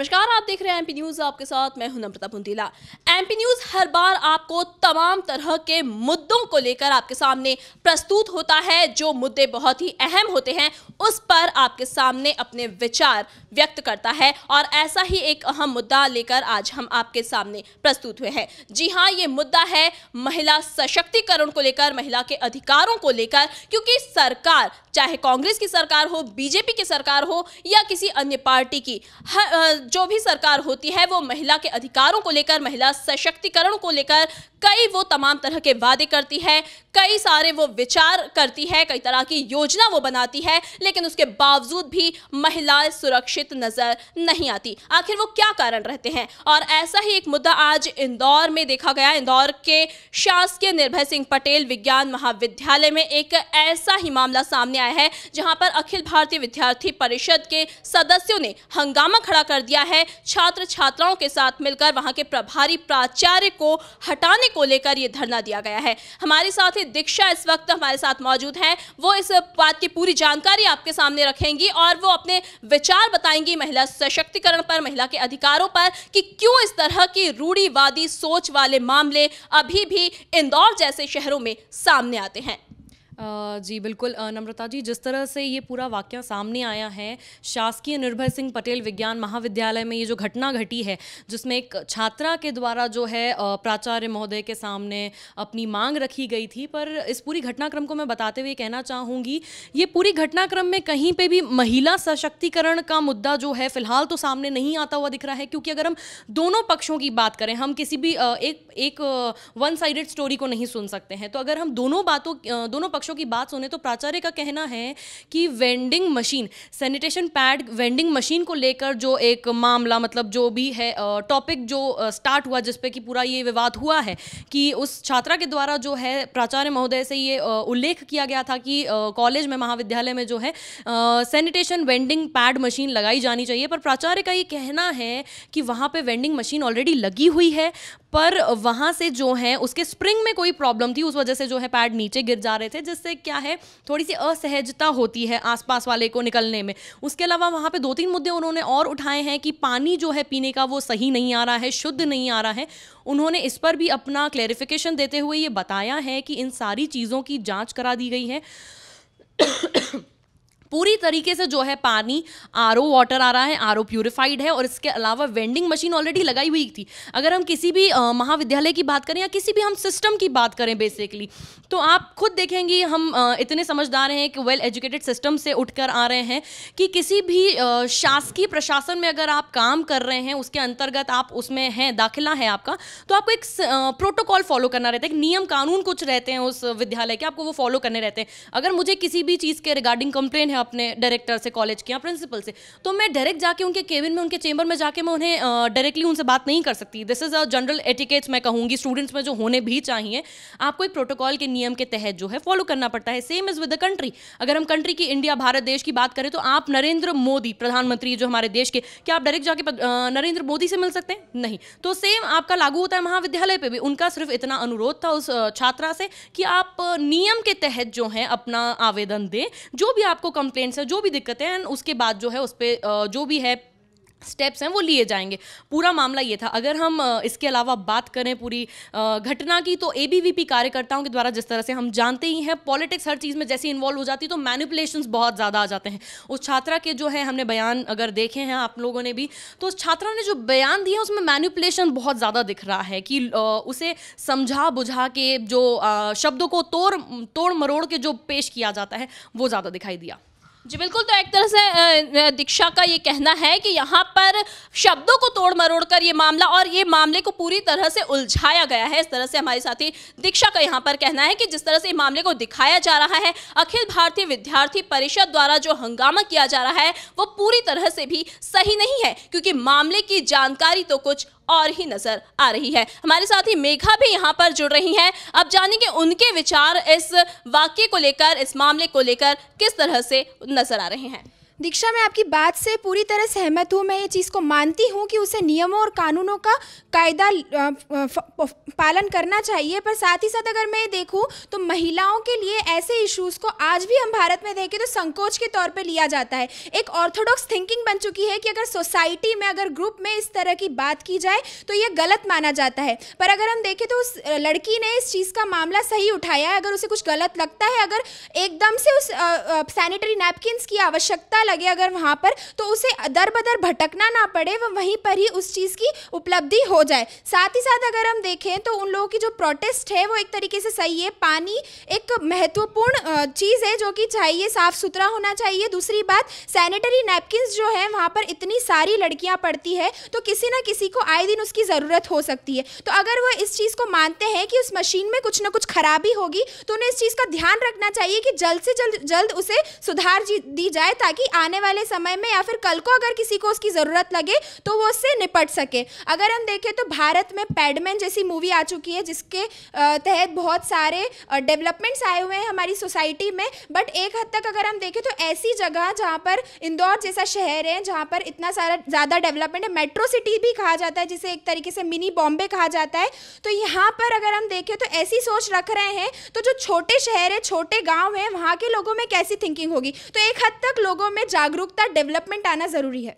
नमस्कार आप देख रहे हैं एमपी न्यूज आपके साथ मैं हूं नम्रता बुंदीला एमपी न्यूज हर बार आपको तमाम तरह के मुद्दों को लेकर आपके सामने प्रस्तुत होता है जो मुद्दे बहुत ही अहम होते हैं उस पर आपके सामने अपने विचार व्यक्त करता है और ऐसा ही एक अहम मुद्दा लेकर आज हम आपके सामने प्रस्तुत हुए हैं जी हाँ ये मुद्दा है महिला सशक्तिकरण को लेकर महिला के अधिकारों को लेकर क्योंकि सरकार चाहे कांग्रेस की सरकार हो बीजेपी की सरकार हो या किसी अन्य पार्टी की जो भी सरकार होती है वो महिला के अधिकारों को लेकर महिला सशक्तिकरण को लेकर कई वो तमाम तरह के वादे करती है कई सारे वो विचार करती है कई तरह की योजना वो बनाती है लेकिन उसके बावजूद भी महिलाएं सुरक्षित नजर नहीं आती आखिर वो क्या कारण रहते हैं और ऐसा ही एक मुद्दा आज इंदौर में देखा गया इंदौर के शासकीय निर्भय सिंह पटेल विज्ञान महाविद्यालय में एक ऐसा ही मामला सामने आया है जहां पर अखिल भारतीय विद्यार्थी परिषद के सदस्यों ने हंगामा खड़ा कर दिया है छात्र छात्राओं के साथ मिलकर वहां के प्रभारी प्राचार्य को हटाने को लेकर यह धरना दिया गया है हमारे साथ ही दीक्षा इस वक्त हमारे साथ मौजूद है वो इस बात की पूरी जानकारी आपके सामने रखेंगी और वो अपने विचार बताएंगी महिला सशक्तिकरण पर महिला के अधिकारों पर कि क्यों इस तरह की रूढ़ीवादी सोच वाले मामले अभी भी इंदौर जैसे शहरों में सामने आते हैं जी बिल्कुल नम्रता जी जिस तरह से ये पूरा वाक्य सामने आया है शासकीय निर्भय सिंह पटेल विज्ञान महाविद्यालय में ये जो घटना घटी है जिसमें एक छात्रा के द्वारा जो है प्राचार्य महोदय के सामने अपनी मांग रखी गई थी पर इस पूरी घटनाक्रम को मैं बताते हुए कहना चाहूँगी ये पूरी घटनाक्रम में कहीं पर भी महिला सशक्तिकरण का मुद्दा जो है फिलहाल तो सामने नहीं आता हुआ दिख रहा है क्योंकि अगर हम दोनों पक्षों की बात करें हम किसी भी एक एक वन साइडेड स्टोरी को नहीं सुन सकते हैं तो अगर हम दोनों बातों दोनों पक्षों पक्षों की बात सुने तो प्राचार्य का कहना है कि vending machine sanitation pad vending machine को लेकर जो एक मामला मतलब जो भी है टॉपिक जो स्टार्ट हुआ जिसपे कि पूरा ये विवाद हुआ है कि उस छात्रा के द्वारा जो है प्राचार्य महोदय से ये उल्लेख किया गया था कि कॉलेज में महाविद्यालय में जो है सैनिटेशन वेंडिंग पैड मशीन लगाई जानी चाहिए पर प्राचार्य का ये कहना है कि वहाँ पे वेंडिंग मशीन ऑलरेडी लगी हुई है पर वहाँ से जो है उसके स्प्रिंग में कोई प्रॉब्लम थी उस वजह से जो है पैड नीचे गिर जा रहे थे से क्या है थोड़ी सी असहजता होती है आसपास वाले को निकलने में उसके अलावा वहाँ पे दो तीन मुद्दे उन्होंने और उठाए हैं कि पानी जो है पीने का वो सही नहीं आ रहा है शुद्ध नहीं आ रहा है उन्होंने इस पर भी अपना क्लैरिफिकेशन देते हुए ये बताया है कि इन सारी चीज़ों की जाँच करा दी गई है पूरी तरीके से जो है पानी आर वाटर आ रहा है आर प्यूरिफाइड है और इसके अलावा वेंडिंग मशीन ऑलरेडी लगाई हुई थी अगर हम किसी भी महाविद्यालय की बात करें या किसी भी हम सिस्टम की बात करें बेसिकली तो आप खुद देखेंगे हम इतने समझदार हैं कि वेल एजुकेटेड सिस्टम से उठकर आ रहे हैं कि किसी भी शासकीय प्रशासन में अगर आप काम कर रहे हैं उसके अंतर्गत आप उसमें हैं दाखिला है आपका तो आपको एक प्रोटोकॉल फॉलो करना रहता है नियम कानून कुछ रहते हैं उस विद्यालय के आपको वो फॉलो करने रहते हैं अगर मुझे किसी भी चीज़ के रिगार्डिंग कंप्लेन है अपने डायरेक्टर से कॉलेज के या प्रिंसिपल से तो मैं डायरेक्ट जाके उनके केबिन में उनके चेंबर में जाके मैं उन्हें डायरेक्टली उनसे बात नहीं कर सकती this is a general etiquettes मैं कहूँगी स्टूडेंट्स में जो होने भी चाहिए आपको एक प्रोटोकॉल के नियम के तहत जो है फॉलो करना पड़ता है same is with the country अगर हम कंट्री की इंडिया भारत देश की बात करें तो आप नरेंद्र मोदी प्रधानमंत्री जो हमारे देश के क्या आप डायरेक्ट जाके नरेंद्र मोदी से मिल सकते हैं नहीं तो सेम आपका लागू होता है महाविद्यालय पर भी उनका सिर्फ इतना अनुरोध था उस छात्रा से कि आप नियम के तहत जो है अपना आवेदन दें जो भी आपको कम कंप्लेंट्स है जो भी दिक्कतें हैं उसके बाद जो है उस पर जो भी है स्टेप्स हैं वो लिए जाएंगे पूरा मामला ये था अगर हम इसके अलावा बात करें पूरी घटना की तो एबीवीपी कार्यकर्ताओं के द्वारा जिस तरह से हम जानते ही हैं पॉलिटिक्स हर चीज़ में जैसे इन्वॉल्व हो जाती है तो मैनिपुलेशंस बहुत ज़्यादा आ जाते हैं उस छात्रा के जो है हमने बयान अगर देखे हैं आप लोगों ने भी तो उस छात्रा ने जो बयान दिया उसमें मैनिपुलेशन बहुत ज़्यादा दिख रहा है कि उसे समझा बुझा के जो शब्दों को तोड़ तोड़ मरोड़ के जो पेश किया जाता है वो ज़्यादा दिखाई दिया जी बिल्कुल तो एक तरह से दीक्षा का ये कहना है कि यहाँ पर शब्दों को तोड़ मरोड़ कर ये मामला और ये मामले को पूरी तरह से उलझाया गया है इस तरह से हमारे साथी दीक्षा का यहाँ पर कहना है कि जिस तरह से ये मामले को दिखाया जा रहा है अखिल भारतीय विद्यार्थी परिषद द्वारा जो हंगामा किया जा रहा है वो पूरी तरह से भी सही नहीं है क्योंकि मामले की जानकारी तो कुछ और ही नजर आ रही है हमारे साथ ही मेघा भी यहाँ पर जुड़ रही हैं अब जानेंगे उनके विचार इस वाक्य को लेकर इस मामले को लेकर किस तरह से नजर आ रहे हैं दीक्षा मैं आपकी बात से पूरी तरह सहमत हूँ मैं ये चीज़ को मानती हूँ कि उसे नियमों और कानूनों का कायदा पालन करना चाहिए पर साथ ही साथ अगर मैं देखूँ तो महिलाओं के लिए ऐसे इश्यूज़ को आज भी हम भारत में देखें तो संकोच के तौर पर लिया जाता है एक ऑर्थोडॉक्स थिंकिंग बन चुकी है कि अगर सोसाइटी में अगर ग्रुप में इस तरह की बात की जाए तो ये गलत माना जाता है पर अगर हम देखें तो उस लड़की ने इस चीज़ का मामला सही उठाया है अगर उसे कुछ गलत लगता है अगर एकदम से उस सैनिटरी नैपकिन की आवश्यकता लगे अगर वहाँ पर तो उसे दर बदर भटकना ना पड़े वह वहीं पर ही उस चीज़ की उपलब्धि हो जाए साथ ही साथ अगर हम देखें तो उन लोगों की जो प्रोटेस्ट है वो एक तरीके से सही है पानी एक महत्वपूर्ण चीज़ है जो कि चाहिए साफ़ सुथरा होना चाहिए दूसरी बात सैनिटरी नैपकिन जो है वहाँ पर इतनी सारी लड़कियाँ पड़ती है तो किसी ना किसी को आए दिन उसकी ज़रूरत हो सकती है तो अगर वह इस चीज़ को मानते हैं कि उस मशीन में कुछ ना कुछ खराबी होगी तो उन्हें इस चीज़ का ध्यान रखना चाहिए कि जल्द से जल्द जल्द उसे सुधार दी जाए ताकि आने वाले समय में या फिर कल को अगर किसी को उसकी ज़रूरत लगे तो वो उससे निपट सके अगर हम देखें तो भारत में पैडमैन जैसी मूवी आ चुकी है जिसके तहत बहुत सारे डेवलपमेंट्स आए हुए हैं हमारी सोसाइटी में बट एक हद तक अगर हम देखें तो ऐसी जगह जहाँ पर इंदौर जैसा शहर है जहाँ पर इतना सारा ज़्यादा डेवलपमेंट है मेट्रो सिटी भी कहा जाता है जिसे एक तरीके से मिनी बॉम्बे कहा जाता है तो यहाँ पर अगर हम देखें तो ऐसी सोच रख रहे हैं तो जो छोटे शहर है छोटे गाँव हैं वहाँ के लोगों में कैसी थिंकिंग होगी तो एक हद तक लोगों में जागरूकता डेवलपमेंट आना ज़रूरी है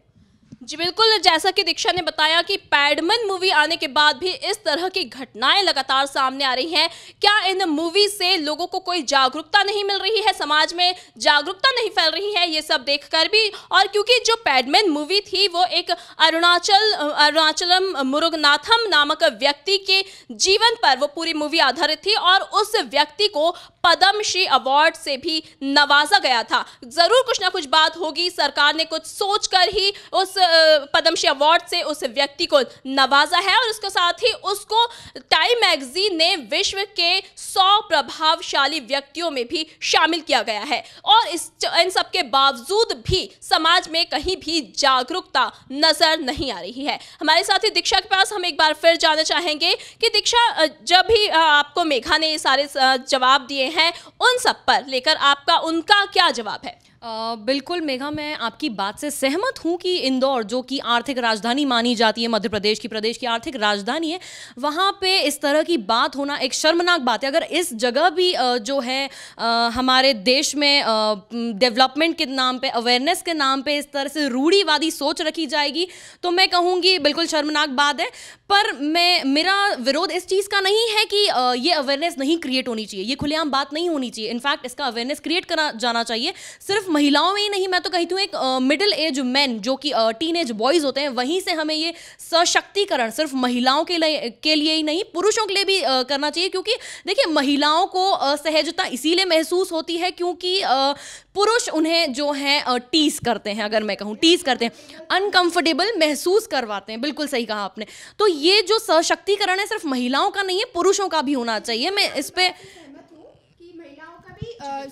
जी बिल्कुल जैसा कि दीक्षा ने बताया कि पैडमन मूवी आने के बाद भी इस तरह की घटनाएं लगातार सामने आ रही हैं क्या इन मूवी से लोगों को कोई जागरूकता नहीं मिल रही है समाज में जागरूकता नहीं फैल रही है ये सब देखकर भी और क्योंकि जो पैडमैन मूवी थी वो एक अरुणाचल अरुणाचलम मुरुगनाथम नामक व्यक्ति के जीवन पर वो पूरी मूवी आधारित थी और उस व्यक्ति को पद्मश्री अवार्ड से भी नवाजा गया था जरूर कुछ ना कुछ बात होगी सरकार ने कुछ सोच ही उस पद्मश्री अवार्ड से उस व्यक्ति को नवाजा है और उसके साथ ही उसको टाइम मैगजीन ने विश्व के सौ प्रभावशाली व्यक्तियों में भी शामिल किया गया है और इस इन सब के बावजूद भी समाज में कहीं भी जागरूकता नजर नहीं आ रही है हमारे साथ ही दीक्षा के पास हम एक बार फिर जाना चाहेंगे कि दीक्षा जब भी आपको मेघा ने ये सारे जवाब दिए हैं उन सब पर लेकर आपका उनका क्या जवाब है बिल्कुल मेघा मैं आपकी बात से सहमत हूँ कि इंदौर जो कि आर्थिक राजधानी मानी जाती है मध्य प्रदेश की प्रदेश की आर्थिक राजधानी है वहाँ पे इस तरह की बात होना एक शर्मनाक बात है अगर इस जगह भी जो है हमारे देश में डेवलपमेंट के नाम पे अवेयरनेस के नाम पे इस तरह से रूढ़ीवादी सोच रखी जाएगी तो मैं कहूँगी बिल्कुल शर्मनाक बात है पर मैं मेरा विरोध इस चीज़ का नहीं है कि ये अवेयरनेस नहीं क्रिएट होनी चाहिए ये खुलेआम बात नहीं होनी चाहिए इनफैक्ट इसका अवेयरनेस क्रिएट करा जाना चाहिए सिर्फ महिलाओं में ही नहीं मैं तो कहती हूँ एक मिडिल एज मैन जो कि टीन एज बॉयज़ होते हैं वहीं से हमें ये सशक्तिकरण सिर्फ महिलाओं के लिए के लिए ही नहीं पुरुषों के लिए भी आ, करना चाहिए क्योंकि देखिए महिलाओं को सहजता इसीलिए महसूस होती है क्योंकि पुरुष उन्हें जो है टीस करते हैं अगर मैं कहूँ टीस करते हैं अनकंफर्टेबल महसूस करवाते हैं बिल्कुल सही कहा आपने तो ये जो सशक्तिकरण है सिर्फ महिलाओं का नहीं है पुरुषों का भी होना चाहिए मैं इस पर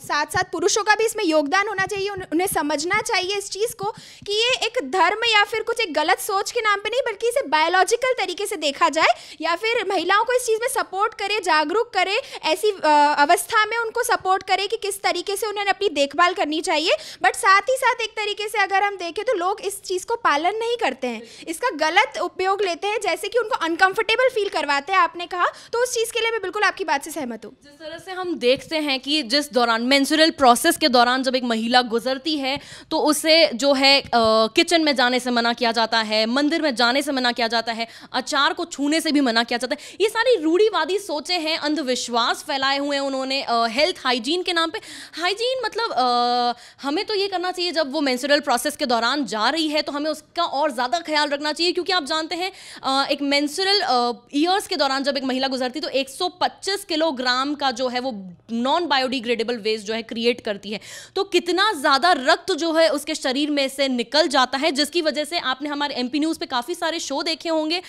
साथ साथ पुरुषों का भी इसमें योगदान होना चाहिए उन्हें समझना चाहिए इस चीज़ को कि ये एक धर्म या फिर कुछ एक गलत सोच के नाम पे नहीं बल्कि इसे बायोलॉजिकल तरीके से देखा जाए या फिर महिलाओं को इस चीज़ में सपोर्ट करे जागरूक करे ऐसी अवस्था में उनको सपोर्ट करे कि किस तरीके से उन्हें अपनी देखभाल करनी चाहिए बट साथ ही साथ एक तरीके से अगर हम देखें तो लोग इस चीज़ को पालन नहीं करते हैं इसका गलत उपयोग लेते हैं जैसे कि उनको अनकंफर्टेबल फील करवाते हैं आपने कहा तो उस चीज़ के लिए मैं बिल्कुल आपकी बात से सहमत हूँ जिस तरह से हम देखते हैं कि जिस दौरान मैंसुरल प्रोसेस के दौरान जब एक महिला गुजरती है तो उसे जो है किचन में जाने से मना किया जाता है मंदिर में जाने से मना किया जाता है अचार को छूने से भी मना किया जाता है ये सारी रूढ़ीवादी सोचे हैं अंधविश्वास फैलाए हुए हैं उन्होंने हेल्थ हाइजीन के नाम पर हाइजीन मतलब आ, हमें तो ये करना चाहिए जब वो मैंसुरल प्रोसेस के दौरान जा रही है तो हमें उसका और ज़्यादा ख्याल रखना चाहिए क्योंकि आप जानते हैं एक मैंसुरल ईयर्स के दौरान जब एक महिला गुजरती तो एक किलोग्राम का जो है वो नॉन बायोडिग्रेडेबल सस्टेनेबल वेस्ट जो है क्रिएट करती है तो कितना ज़्यादा रक्त जो है उसके शरीर में से निकल जाता है जिसकी वजह से आपने हमारे एम न्यूज़ पे काफ़ी सारे शो देखे होंगे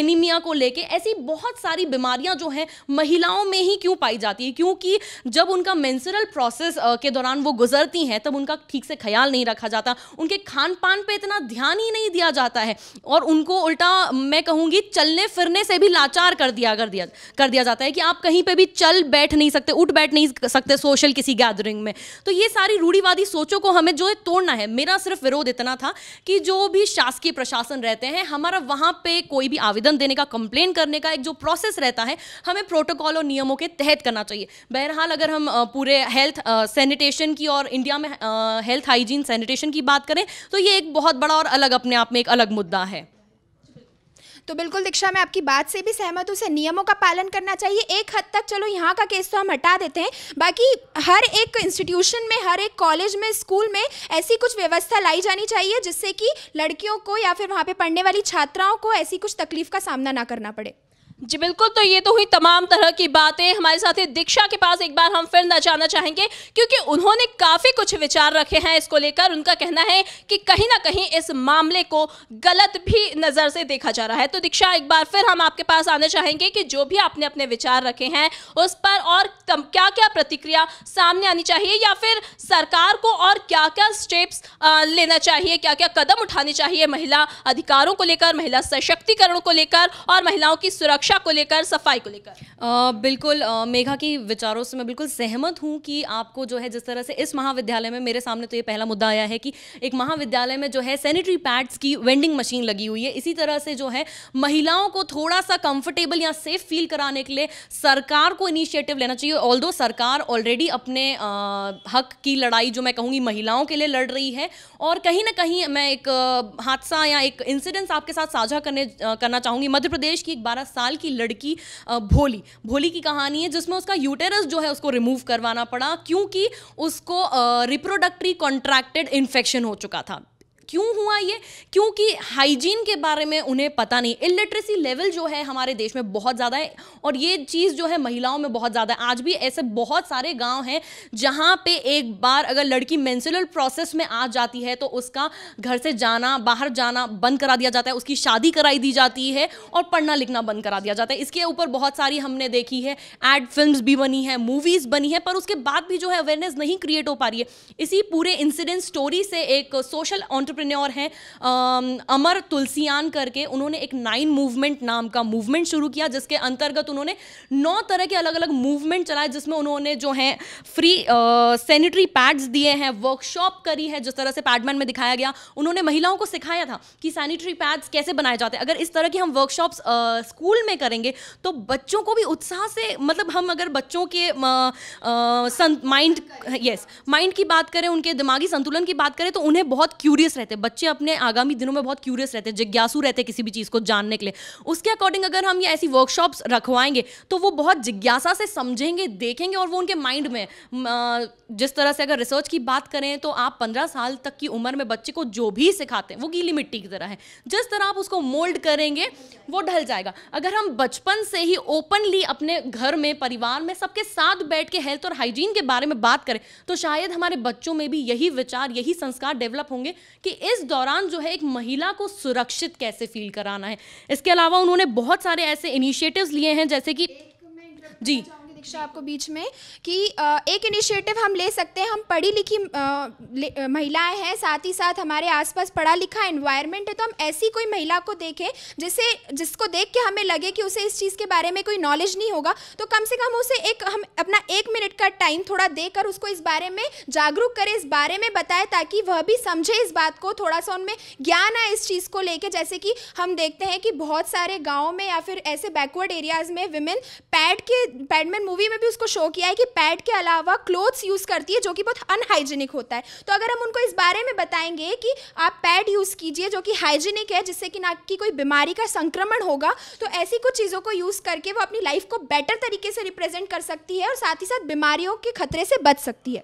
एनीमिया को लेके ऐसी बहुत सारी बीमारियां जो है महिलाओं में ही क्यों पाई जाती है क्योंकि जब उनका मेंसरल प्रोसेस के दौरान वो गुजरती हैं तब उनका ठीक से ख्याल नहीं रखा जाता उनके खान पान पर इतना ध्यान ही नहीं दिया जाता है और उनको उल्टा मैं कहूंगी चलने फिरने से भी लाचार कर दिया कर दिया कर दिया जाता है कि आप कहीं पे भी चल बैठ नहीं सकते उठ बैठ नहीं सकते सो सोशल किसी गैदरिंग में तो ये सारी रूढ़ीवादी सोचों को हमें जो है तोड़ना है मेरा सिर्फ विरोध इतना था कि जो भी शासकीय प्रशासन रहते हैं हमारा वहाँ पे कोई भी आवेदन देने का कंप्लेन करने का एक जो प्रोसेस रहता है हमें प्रोटोकॉल और नियमों के तहत करना चाहिए बहरहाल अगर हम पूरे हेल्थ सैनिटेशन की और इंडिया में हेल्थ हाइजीन सैनिटेशन की बात करें तो ये एक बहुत बड़ा और अलग अपने आप में एक अलग मुद्दा है तो बिल्कुल दीक्षा मैं आपकी बात से भी सहमत हूँ नियमों का पालन करना चाहिए एक हद तक चलो यहाँ का केस तो हम हटा देते हैं बाकी हर एक इंस्टीट्यूशन में हर एक कॉलेज में स्कूल में ऐसी कुछ व्यवस्था लाई जानी चाहिए जिससे कि लड़कियों को या फिर वहाँ पर पढ़ने वाली छात्राओं को ऐसी कुछ तकलीफ का सामना ना करना पड़े जी बिल्कुल तो ये तो हुई तमाम तरह की बातें हमारे साथ ही दीक्षा के पास एक बार हम फिर न जाना चाहेंगे क्योंकि उन्होंने काफ़ी कुछ विचार रखे हैं इसको लेकर उनका कहना है कि कहीं ना कहीं इस मामले को गलत भी नज़र से देखा जा रहा है तो दीक्षा एक बार फिर हम आपके पास आना चाहेंगे कि जो भी आपने अपने विचार रखे हैं उस पर और क्या क्या प्रतिक्रिया सामने आनी चाहिए या फिर सरकार को और क्या क्या स्टेप्स लेना चाहिए क्या क्या कदम उठाने चाहिए महिला अधिकारों को लेकर महिला सशक्तिकरण को लेकर और महिलाओं की सुरक्षा सुरक्षा को लेकर सफाई को लेकर बिल्कुल आ, मेघा की विचारों से मैं बिल्कुल सहमत हूँ कि आपको जो है जिस तरह से इस महाविद्यालय में मेरे सामने तो ये पहला मुद्दा आया है कि एक महाविद्यालय में जो है सैनिटरी पैड्स की वेंडिंग मशीन लगी हुई है इसी तरह से जो है महिलाओं को थोड़ा सा कंफर्टेबल या सेफ फील कराने के लिए सरकार को इनिशिएटिव लेना चाहिए ऑल सरकार ऑलरेडी अपने आ, हक की लड़ाई जो मैं कहूँगी महिलाओं के लिए लड़ रही है और कहीं ना कहीं मैं एक हादसा या एक इंसिडेंस आपके साथ साझा करने करना चाहूँगी मध्य प्रदेश की एक बारह साल साल की लड़की भोली भोली की कहानी है जिसमें उसका यूटेरस जो है उसको रिमूव करवाना पड़ा क्योंकि उसको रिप्रोडक्टरी कॉन्ट्रैक्टेड इन्फेक्शन हो चुका था क्यों हुआ ये क्योंकि हाइजीन के बारे में उन्हें पता नहीं इलिटरेसी लेवल जो है हमारे देश में बहुत ज़्यादा है और ये चीज़ जो है महिलाओं में बहुत ज़्यादा है आज भी ऐसे बहुत सारे गांव हैं जहां पे एक बार अगर लड़की मेंसुलर प्रोसेस में आ जाती है तो उसका घर से जाना बाहर जाना बंद करा दिया जाता है उसकी शादी कराई दी जाती है और पढ़ना लिखना बंद करा दिया जाता है इसके ऊपर बहुत सारी हमने देखी है एड फिल्म भी बनी है मूवीज़ बनी है पर उसके बाद भी जो है अवेयरनेस नहीं क्रिएट हो पा रही है इसी पूरे इंसिडेंट स्टोरी से एक सोशल ऑन्टर एंटरप्रेन्योर हैं अमर तुलसियान करके उन्होंने एक नाइन मूवमेंट नाम का मूवमेंट शुरू किया जिसके अंतर्गत उन्होंने नौ तरह के अलग अलग मूवमेंट चलाए जिसमें उन्होंने जो है फ्री सैनिटरी पैड्स दिए हैं वर्कशॉप करी है जिस तरह से पैडमैन में दिखाया गया उन्होंने महिलाओं को सिखाया था कि सैनिटरी पैड्स कैसे बनाए जाते हैं अगर इस तरह की हम वर्कशॉप स्कूल में करेंगे तो बच्चों को भी उत्साह से मतलब हम अगर बच्चों के माइंड यस माइंड की बात करें उनके दिमागी संतुलन की बात करें तो उन्हें बहुत क्यूरियस रहते हैं बच्चे अपने आगामी दिनों में बहुत क्यूरियस रहते हैं जिज्ञासु रहते हैं किसी भी चीज़ को जानने के लिए उसके अकॉर्डिंग अगर हम ये ऐसी वर्कशॉप्स रखवाएंगे तो वो बहुत जिज्ञासा से समझेंगे देखेंगे और वो उनके माइंड में जिस तरह से अगर रिसर्च की बात करें तो आप पंद्रह साल तक की उम्र में बच्चे को जो भी सिखाते हैं वो गीली मिट्टी की तरह है जिस तरह आप उसको मोल्ड करेंगे वो ढल जाएगा अगर हम बचपन से ही ओपनली अपने घर में परिवार में सबके साथ बैठ के हेल्थ और हाइजीन के बारे में बात करें तो शायद हमारे बच्चों में भी यही विचार यही संस्कार डेवलप होंगे कि इस दौरान जो है एक महिला को सुरक्षित कैसे फील कराना है इसके अलावा उन्होंने बहुत सारे ऐसे इनिशिएटिव्स लिए हैं जैसे कि जी दीक्षा आपको बीच में कि एक इनिशिएटिव हम ले सकते हैं हम पढ़ी लिखी महिलाएं हैं साथ ही साथ हमारे आसपास पढ़ा लिखा एनवायरनमेंट है तो हम ऐसी कोई महिला को देखें जिसे जिसको देख के हमें लगे कि उसे इस चीज़ के बारे में कोई नॉलेज नहीं होगा तो कम से कम उसे एक हम अपना एक मिनट का टाइम थोड़ा देकर उसको इस बारे में जागरूक करें इस बारे में बताएं ताकि वह भी समझे इस बात को थोड़ा सा उनमें ज्ञान आए इस चीज़ को लेकर जैसे कि हम देखते हैं कि बहुत सारे गाँव में या फिर ऐसे बैकवर्ड एरियाज़ में विमेन पैड के पैडमेन मूवी में भी उसको शो किया है कि पैड के अलावा क्लोथ्स यूज़ करती है जो कि बहुत अनहाइजीनिक होता है तो अगर हम उनको इस बारे में बताएंगे कि आप पैड यूज़ कीजिए जो कि हाइजीनिक है जिससे कि ना कि कोई बीमारी का संक्रमण होगा तो ऐसी कुछ चीज़ों को यूज़ करके वो अपनी लाइफ को बेटर तरीके से रिप्रेजेंट कर सकती है और साथ ही साथ बीमारियों के खतरे से बच सकती है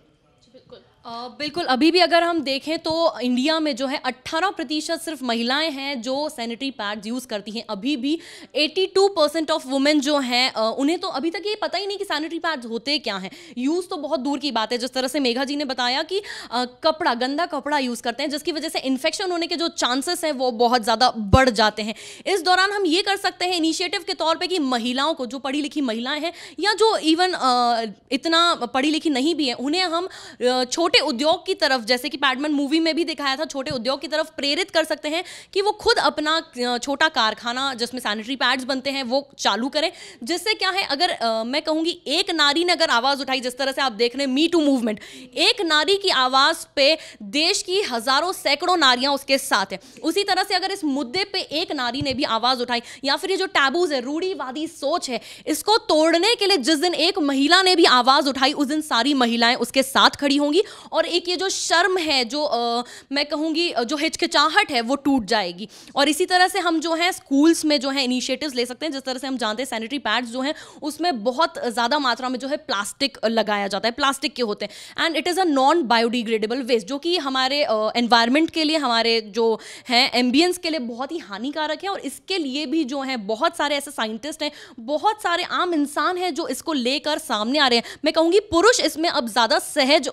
आ, बिल्कुल अभी भी अगर हम देखें तो इंडिया में जो है 18 प्रतिशत सिर्फ महिलाएं हैं जो सैनिटरी पैड्स यूज़ करती हैं अभी भी 82 परसेंट ऑफ वुमेन जो हैं उन्हें तो अभी तक ये पता ही नहीं कि सैनिटरी पैड्स होते क्या हैं यूज़ तो बहुत दूर की बात है जिस तरह से मेघा जी ने बताया कि आ, कपड़ा गंदा कपड़ा यूज़ करते हैं जिसकी वजह से इन्फेक्शन होने के जो चांसेस हैं वो बहुत ज़्यादा बढ़ जाते हैं इस दौरान हम ये कर सकते हैं इनिशिएटिव के तौर पर कि महिलाओं को जो पढ़ी लिखी महिलाएँ हैं या जो इवन इतना पढ़ी लिखी नहीं भी हैं उन्हें हम छोटे छोटे उद्योग की तरफ जैसे कि पैडमन मूवी में भी दिखाया था छोटे उद्योग की तरफ प्रेरित कर सकते हैं कि वो खुद अपना छोटा कारखाना जिसमें सैनिटरी पैड्स बनते हैं वो चालू करें जिससे क्या है अगर आ, मैं कहूँगी एक नारी ने अगर आवाज़ उठाई जिस तरह से आप देख रहे हैं मी टू मूवमेंट एक नारी की आवाज़ पे देश की हज़ारों सैकड़ों नारियां उसके साथ हैं उसी तरह से अगर इस मुद्दे पे एक नारी ने भी आवाज़ उठाई या फिर ये जो टैबूज है रूढ़ीवादी सोच है इसको तोड़ने के लिए जिस दिन एक महिला ने भी आवाज़ उठाई उस दिन सारी महिलाएं उसके साथ खड़ी होंगी और एक ये जो शर्म है जो आ, मैं कहूँगी जो हिचकिचाहट है वो टूट जाएगी और इसी तरह से हम जो है स्कूल्स में जो है इनिशिएटिव्स ले सकते हैं जिस तरह से हम जानते हैं सैनिटरी पैड्स जो हैं उसमें बहुत ज़्यादा मात्रा में जो है प्लास्टिक लगाया जाता है प्लास्टिक के होते हैं and it is a non biodegradable waste जो कि हमारे एनवायरमेंट के लिए हमारे जो हैं एम्बियंस के लिए बहुत ही हानिकारक है और इसके लिए भी जो है बहुत सारे ऐसे साइंटिस्ट हैं बहुत सारे आम इंसान हैं जो इसको लेकर सामने आ रहे हैं मैं कहूँगी पुरुष इसमें अब ज़्यादा सहज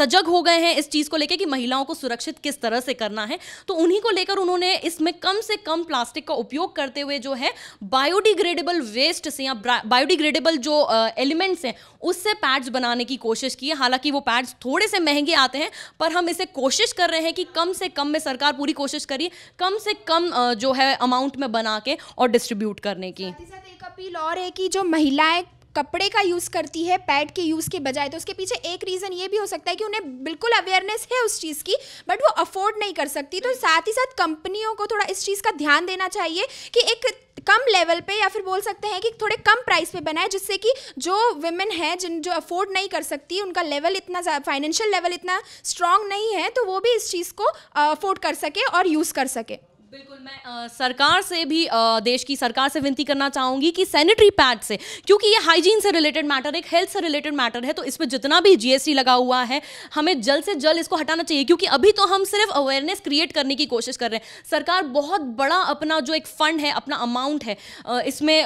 सजग हो गए हैं इस चीज़ को लेकर कि महिलाओं को सुरक्षित किस तरह से करना है तो उन्हीं को लेकर उन्होंने इसमें कम से कम प्लास्टिक का उपयोग करते हुए जो है बायोडिग्रेडेबल वेस्ट से या बायोडिग्रेडेबल जो एलिमेंट्स हैं उससे पैड्स बनाने की कोशिश की है हालांकि वो पैड्स थोड़े से महंगे आते हैं पर हम इसे कोशिश कर रहे हैं कि कम से कम में सरकार पूरी कोशिश करिए कम से कम जो है अमाउंट में बना के और डिस्ट्रीब्यूट करने की साथ साथ एक अपील और है कि जो महिलाएं कपड़े का यूज़ करती है पैड के यूज़ के बजाय तो उसके पीछे एक रीज़न ये भी हो सकता है कि उन्हें बिल्कुल अवेयरनेस है उस चीज़ की बट वो अफोर्ड नहीं कर सकती तो साथ ही साथ कंपनियों को थोड़ा इस चीज़ का ध्यान देना चाहिए कि एक कम लेवल पे या फिर बोल सकते हैं कि थोड़े कम प्राइस पे बनाए जिससे कि जो वुमेन है जिन जो अफोर्ड नहीं कर सकती उनका लेवल इतना फाइनेंशियल लेवल इतना स्ट्रांग नहीं है तो वो भी इस चीज़ को अफोर्ड कर सके और यूज़ कर सके बिल्कुल मैं आ, सरकार से भी आ, देश की सरकार से विनती करना चाहूँगी कि सैनिटरी पैड से क्योंकि ये हाइजीन से रिलेटेड मैटर एक हेल्थ से रिलेटेड मैटर है तो इस पर जितना भी जीएसटी लगा हुआ है हमें जल्द से जल्द इसको हटाना चाहिए क्योंकि अभी तो हम सिर्फ अवेयरनेस क्रिएट करने की कोशिश कर रहे हैं सरकार बहुत बड़ा अपना जो एक फंड है अपना अमाउंट है इसमें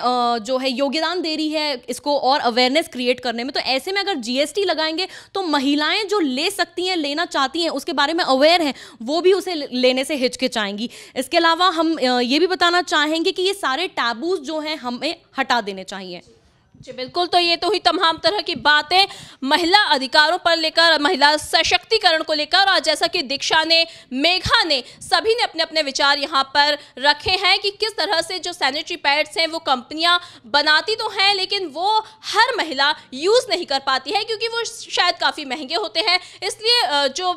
जो है योगदान दे रही है इसको और अवेयरनेस क्रिएट करने में तो ऐसे में अगर जीएसटी लगाएंगे तो महिलाएं जो ले सकती हैं लेना चाहती हैं उसके बारे में अवेयर हैं वो भी उसे लेने से हिचकिचाएंगी इसके इसके अलावा हम ये भी बताना चाहेंगे कि ये सारे टैबूज जो हैं हमें हटा देने चाहिए जी बिल्कुल तो ये तो हुई तमाम तरह की बातें महिला अधिकारों पर लेकर महिला सशक्तिकरण को लेकर और जैसा कि दीक्षा ने मेघा ने सभी ने अपने अपने विचार यहाँ पर रखे हैं कि किस तरह से जो सैनिटरी पैड्स हैं वो कंपनियाँ बनाती तो हैं लेकिन वो हर महिला यूज़ नहीं कर पाती है क्योंकि वो शायद काफ़ी महंगे होते हैं इसलिए जो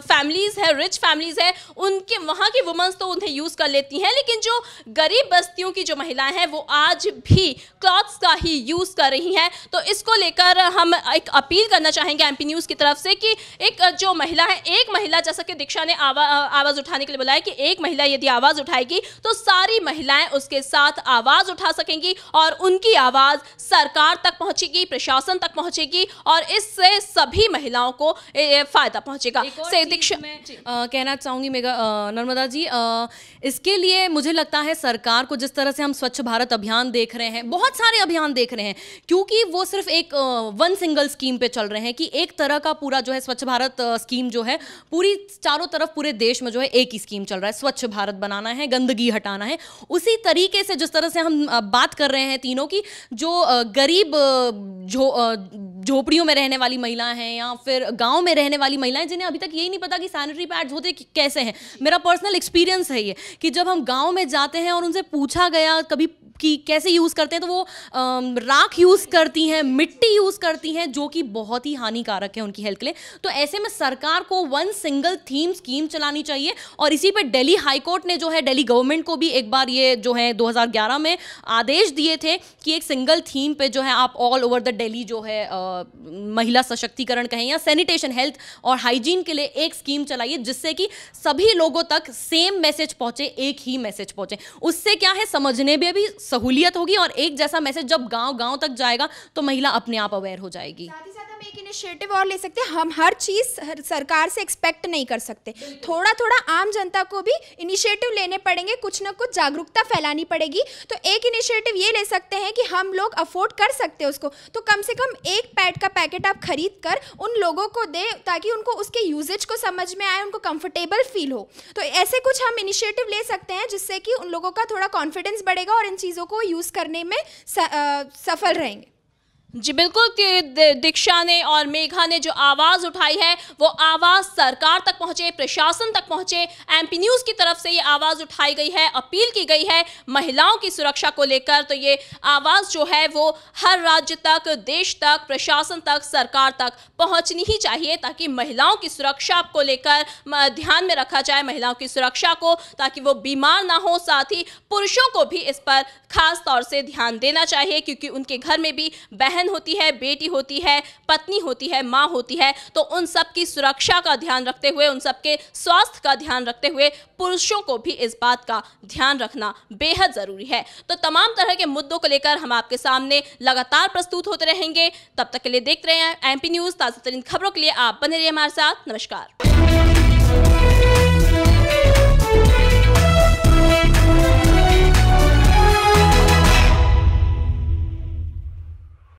फैमिलीज़ हैं रिच फैमिलीज़ हैं उनके वहाँ की वुमेंस तो उन्हें यूज़ कर लेती हैं लेकिन जो गरीब बस्तियों की जो महिलाएँ हैं वो आज भी क्लॉथ्स का ही यूज़ यूज़ कर रही हैं तो इसको लेकर हम एक अपील करना चाहेंगे एम न्यूज़ की तरफ से कि एक जो महिला है एक महिला जैसा कि दीक्षा ने आवा, आवाज़ उठाने के लिए बुलाया कि एक महिला यदि आवाज़ उठाएगी तो सारी महिलाएं उसके साथ आवाज़ उठा सकेंगी और उनकी आवाज़ सरकार तक पहुंचेगी प्रशासन तक पहुंचेगी और इससे सभी महिलाओं को फ़ायदा पहुंचेगा से दीक्षा कहना चाहूंगी मेगा नर्मदा जी आ, इसके लिए मुझे लगता है सरकार को जिस तरह से हम स्वच्छ भारत अभियान देख रहे हैं बहुत सारे अभियान देख रहे हैं हैं क्योंकि वो सिर्फ एक वन सिंगल स्कीम पे चल रहे हैं कि एक तरह का पूरा जो है स्वच्छ भारत स्कीम जो है पूरी चारों तरफ पूरे देश में जो है एक ही स्कीम चल रहा है स्वच्छ भारत बनाना है गंदगी हटाना है उसी तरीके से जिस तरह से हम बात कर रहे हैं तीनों की जो गरीब जो झोपड़ियों में रहने वाली महिलाएं हैं या फिर गांव में रहने वाली महिलाएं जिन्हें अभी तक यही नहीं पता कि सैनिटरी पैड्स होते कैसे हैं मेरा पर्सनल एक्सपीरियंस है ये कि जब हम गांव में जाते हैं और उनसे पूछा गया कभी कि कैसे यूज़ करते हैं तो वो आ, राख यूज़ करती हैं मिट्टी यूज़ करती हैं जो कि बहुत ही हानिकारक है उनकी हेल्थ के लिए तो ऐसे में सरकार को वन सिंगल थीम स्कीम चलानी चाहिए और इसी पर डेली हाईकोर्ट ने जो है डेली गवर्नमेंट को भी एक बार ये जो है 2011 में आदेश दिए थे कि एक सिंगल थीम पे जो है आप ऑल ओवर द डेली जो है आ, महिला सशक्तिकरण कहें या सैनिटेशन हेल्थ और हाइजीन के लिए एक स्कीम चलाइए जिससे कि सभी लोगों तक सेम मैसेज पहुंचे एक ही मैसेज पहुंचे उससे क्या है समझने में भी सहूलियत होगी और एक जैसा मैसेज जब गांव गांव तक जाएगा तो महिला अपने आप अवेयर हो जाएगी इनिशिएटिव और ले सकते हैं हम हर चीज़ सरकार से एक्सपेक्ट नहीं कर सकते थोड़ा थोड़ा आम जनता को भी इनिशिएटिव लेने पड़ेंगे कुछ ना कुछ जागरूकता फैलानी पड़ेगी तो एक इनिशिएटिव ये ले सकते हैं कि हम लोग अफोर्ड कर सकते हैं उसको तो कम से कम एक पैड का पैकेट आप खरीद कर उन लोगों को दें ताकि उनको उसके यूजेज को समझ में आए उनको कंफर्टेबल फील हो तो ऐसे कुछ हम इनिशिएटिव ले सकते हैं जिससे कि उन लोगों का थोड़ा कॉन्फिडेंस बढ़ेगा और इन चीज़ों को यूज़ करने में सफल रहेंगे जी बिल्कुल दीक्षा ने और मेघा ने जो आवाज़ उठाई है वो आवाज़ सरकार तक पहुंचे प्रशासन तक पहुंचे एमपी न्यूज़ की तरफ से ये आवाज़ उठाई गई है अपील की गई है महिलाओं की सुरक्षा को लेकर तो ये आवाज़ जो है वो हर राज्य तक देश तक प्रशासन तक सरकार तक पहुंचनी ही चाहिए ताकि महिलाओं की सुरक्षा को लेकर ध्यान में रखा जाए महिलाओं की सुरक्षा को ताकि वो बीमार ना हो साथ ही पुरुषों को भी इस पर खास तौर से ध्यान देना चाहिए क्योंकि उनके घर में भी बहन बहन होती है बेटी होती है पत्नी होती है माँ होती है तो उन सब की सुरक्षा का ध्यान रखते हुए उन सबके स्वास्थ्य का ध्यान रखते हुए पुरुषों को भी इस बात का ध्यान रखना बेहद ज़रूरी है तो तमाम तरह के मुद्दों को लेकर हम आपके सामने लगातार प्रस्तुत होते रहेंगे तब तक के लिए देखते रहे हैं एमपी न्यूज़ ताज़ा तरीन खबरों के लिए आप बने रहिए हमारे साथ नमस्कार